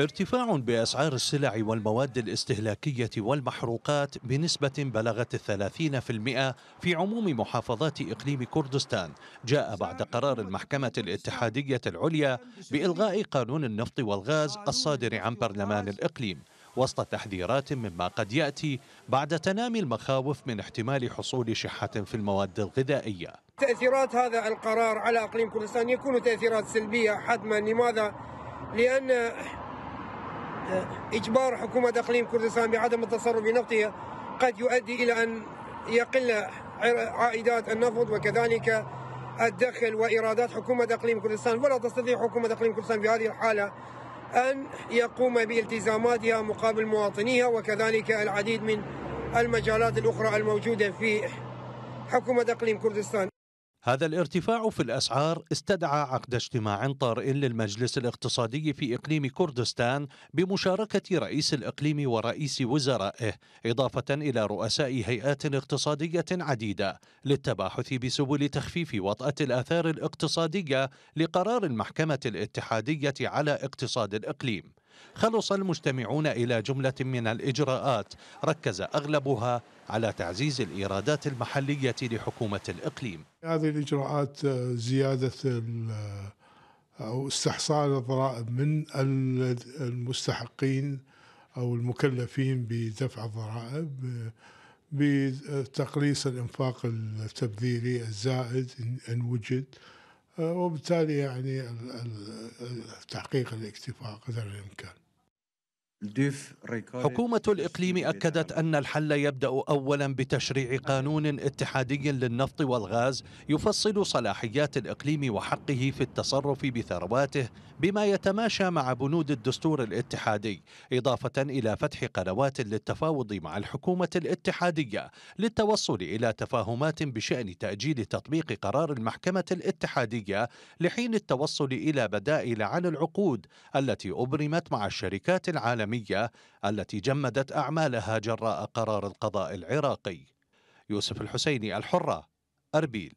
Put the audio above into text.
ارتفاع بأسعار السلع والمواد الاستهلاكية والمحروقات بنسبة بلغت الثلاثين في المئة في عموم محافظات إقليم كردستان جاء بعد قرار المحكمة الاتحادية العليا بإلغاء قانون النفط والغاز الصادر عن برلمان الإقليم وسط تحذيرات مما قد يأتي بعد تنامي المخاوف من احتمال حصول شحة في المواد الغذائية تأثيرات هذا القرار على أقليم كردستان يكون تأثيرات سلبية حتما لماذا؟ لأن إجبار حكومة إقليم كردستان بعدم التصرف بنفطها قد يؤدي إلى أن يقل عائدات النفط وكذلك الدخل وإيرادات حكومة إقليم كردستان ولا تستطيع حكومة إقليم كردستان في هذه الحالة أن يقوم بالتزاماتها مقابل مواطنيها وكذلك العديد من المجالات الأخرى الموجودة في حكومة إقليم كردستان هذا الارتفاع في الاسعار استدعى عقد اجتماع طارئ للمجلس الاقتصادي في اقليم كردستان بمشاركه رئيس الاقليم ورئيس وزرائه اضافه الى رؤساء هيئات اقتصاديه عديده للتباحث بسبل تخفيف وطاه الاثار الاقتصاديه لقرار المحكمه الاتحاديه على اقتصاد الاقليم خلص المجتمعون إلى جملة من الإجراءات ركز أغلبها على تعزيز الإيرادات المحلية لحكومة الإقليم هذه الإجراءات آه، زيادة آه، أو استحصال الضرائب من المستحقين أو المكلفين بدفع الضرائب آه، بتقليص الإنفاق التبذيري الزائد إن وجد وبالتالي يعني تحقيق الاتفاق قدر الامكان. حكومة الإقليم أكدت أن الحل يبدأ أولا بتشريع قانون اتحادي للنفط والغاز يفصل صلاحيات الإقليم وحقه في التصرف بثرواته بما يتماشى مع بنود الدستور الاتحادي إضافة إلى فتح قنوات للتفاوض مع الحكومة الاتحادية للتوصل إلى تفاهمات بشأن تأجيل تطبيق قرار المحكمة الاتحادية لحين التوصل إلى بدائل عن العقود التي أبرمت مع الشركات العالمية العالمية التي جمدت أعمالها جراء قرار القضاء العراقي يوسف الحسيني الحرة أربيل